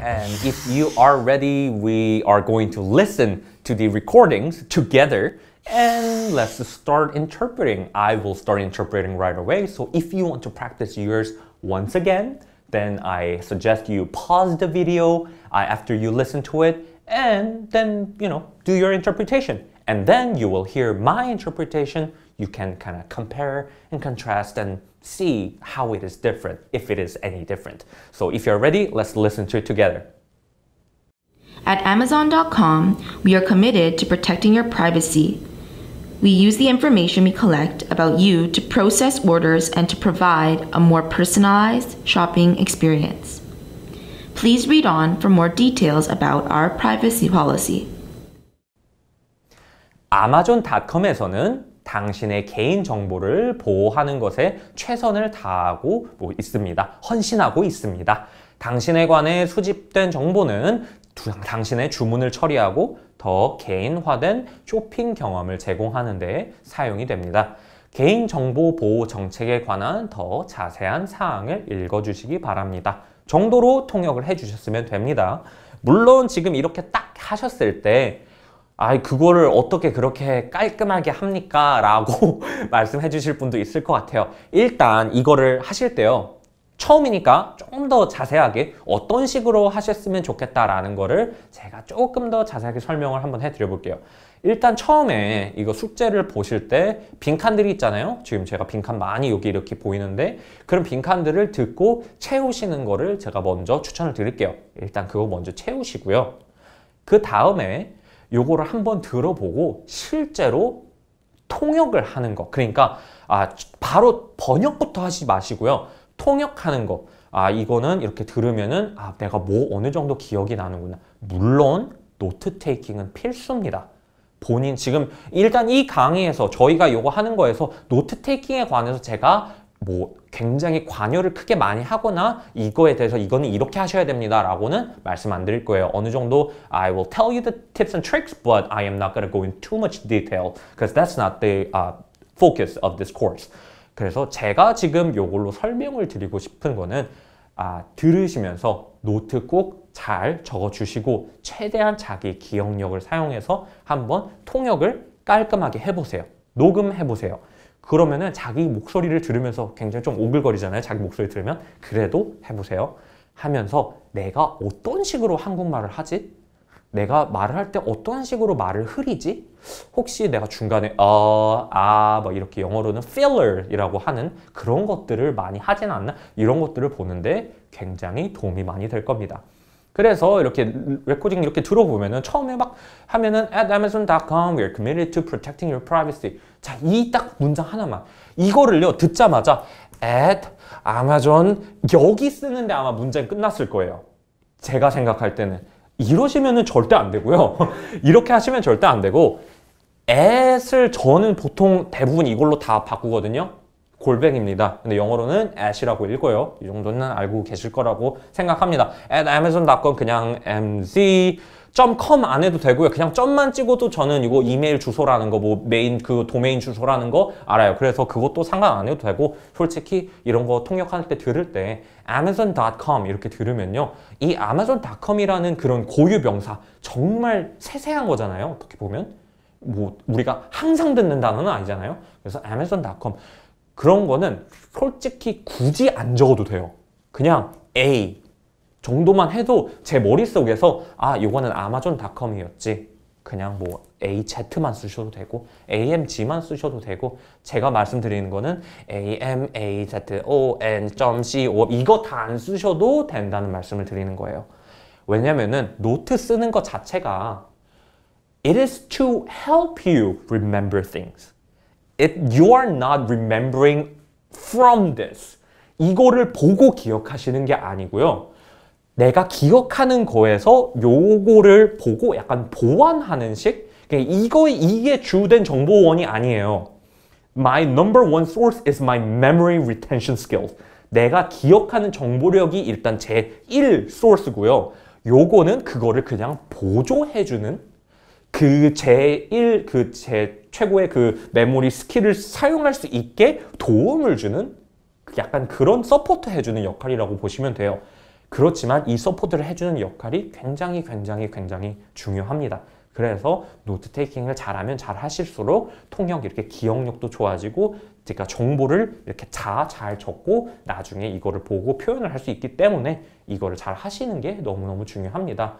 And if you are ready, we are going to listen to the recordings together and let's start interpreting. I will start interpreting right away. So if you want to practice yours once again, then I suggest you pause the video uh, after you listen to it and then, you know, do your interpretation. And then you will hear my interpretation. You can kind of compare and contrast and see how it is different, if it is any different. So if you're ready, let's listen to it together. At Amazon.com, we are committed to protecting your privacy. We use the information we collect about you to process orders and to provide a more personalized shopping experience. Please read on for more details about our privacy policy. 아마존닷컴에서는 당신의 개인 정보를 보호하는 것에 최선을 다하고 뭐 있습니다. 헌신하고 있습니다. 당신에 관해 수집된 정보는 당신의 주문을 처리하고 더 개인화된 쇼핑 경험을 제공하는 데 사용이 됩니다. 개인정보보호 정책에 관한 더 자세한 사항을 읽어주시기 바랍니다. 정도로 통역을 해주셨으면 됩니다. 물론 지금 이렇게 딱 하셨을 때 아, 이 그거를 어떻게 그렇게 깔끔하게 합니까? 라고 말씀해 주실 분도 있을 것 같아요. 일단 이거를 하실 때요. 처음이니까 조금 더 자세하게 어떤 식으로 하셨으면 좋겠다라는 거를 제가 조금 더 자세하게 설명을 한번 해드려 볼게요. 일단 처음에 이거 숙제를 보실 때 빈칸들이 있잖아요. 지금 제가 빈칸 많이 여기 이렇게 보이는데 그런 빈칸들을 듣고 채우시는 거를 제가 먼저 추천을 드릴게요. 일단 그거 먼저 채우시고요. 그 다음에 요거를 한번 들어보고 실제로 통역을 하는 거 그러니까 아 바로 번역부터 하지 마시고요 통역하는 거 아 이거는 이렇게 들으면은 아 내가 뭐 어느 정도 기억이 나는구나 물론 노트 테이킹은 필수입니다 본인 지금 일단 이 강의에서 저희가 요거 하는 거에서 노트 테이킹에 관해서 제가 뭐 굉장히 관여를 크게 많이 하거나 이거에 대해서 이거는 이렇게 하셔야 됩니다 라고는 말씀 안 드릴 거예요. 어느 정도 I will tell you the tips and tricks but I am not going to go in too much detail because that's not the uh, focus of this course. 그래서 제가 지금 요걸로 설명을 드리고 싶은 거는 아, 들으시면서 노트 꼭 잘 적어주시고 최대한 자기 기억력을 사용해서 한번 통역을 깔끔하게 해보세요. 녹음해보세요. 그러면은 자기 목소리를 들으면서 굉장히 좀 오글거리잖아요. 자기 목소리 들으면. 그래도 해보세요. 하면서 내가 어떤 식으로 한국말을 하지? 내가 말을 할 때 어떤 식으로 말을 흐리지? 혹시 내가 중간에 어, 아, 뭐 이렇게 영어로는 filler이라고 하는 그런 것들을 많이 하진 않나? 이런 것들을 보는데 굉장히 도움이 많이 될 겁니다. 그래서 이렇게 레코딩 이렇게 들어보면은 처음에 막 하면은 at amazon.com we are committed to protecting your privacy 자 이 딱 문장 하나만 이거를요 듣자마자 at amazon 여기 쓰는데 아마 문장이 끝났을 거예요 제가 생각할 때는 이러시면은 절대 안 되고요 이렇게 하시면 절대 안 되고 at을 저는 보통 대부분 이걸로 다 바꾸거든요 골뱅입니다. 근데 영어로는 at이라고 읽어요. 이 정도는 알고 계실 거라고 생각합니다. at amazon.com 그냥 mz .com 안 해도 되고요. 그냥 점만 찍어도 저는 이거 이메일 주소라는 거, 뭐 메인 그 도메인 주소라는 거 알아요. 그래서 그것도 상관 안 해도 되고 솔직히 이런 거 통역할 때 들을 때 amazon.com 이렇게 들으면요. 이 amazon.com이라는 그런 고유 명사 정말 세세한 거잖아요. 어떻게 보면. 뭐 우리가 항상 듣는 단어는 아니잖아요. 그래서 amazon.com 그런 거는 솔직히 굳이 안 적어도 돼요. 그냥 A 정도만 해도 제 머릿속에서 아 이거는 아마존닷컴이었지 그냥 뭐 AZ만 쓰셔도 되고 AMG만 쓰셔도 되고 제가 말씀드리는 거는 AMAZON.CO 이거 다 안 쓰셔도 된다는 말씀을 드리는 거예요. 왜냐면은 노트 쓰는 것 자체가 It is to help you remember things. it, you are not remembering from this. 이거를 보고 기억하시는 게 아니고요. 내가 기억하는 거에서 요거를 보고 약간 보완하는 식? 이거, 이게 주된 정보원이 아니에요. My number one source is my memory retention skills. 내가 기억하는 정보력이 일단 제1 소스고요. 요거는 그거를 그냥 보조해주는 그 제1, 그제 최고의 그 메모리 스킬을 사용할 수 있게 도움을 주는 약간 그런 서포트 해주는 역할이라고 보시면 돼요. 그렇지만 이 서포트를 해주는 역할이 굉장히 굉장히 굉장히 중요합니다. 그래서 노트 테이킹을 잘하면 잘 하실수록 통역 이렇게 기억력도 좋아지고 그러니까 정보를 이렇게 다잘 적고 나중에 이거를 보고 표현을 할 수 있기 때문에 이거를 잘 하시는 게 너무너무 중요합니다.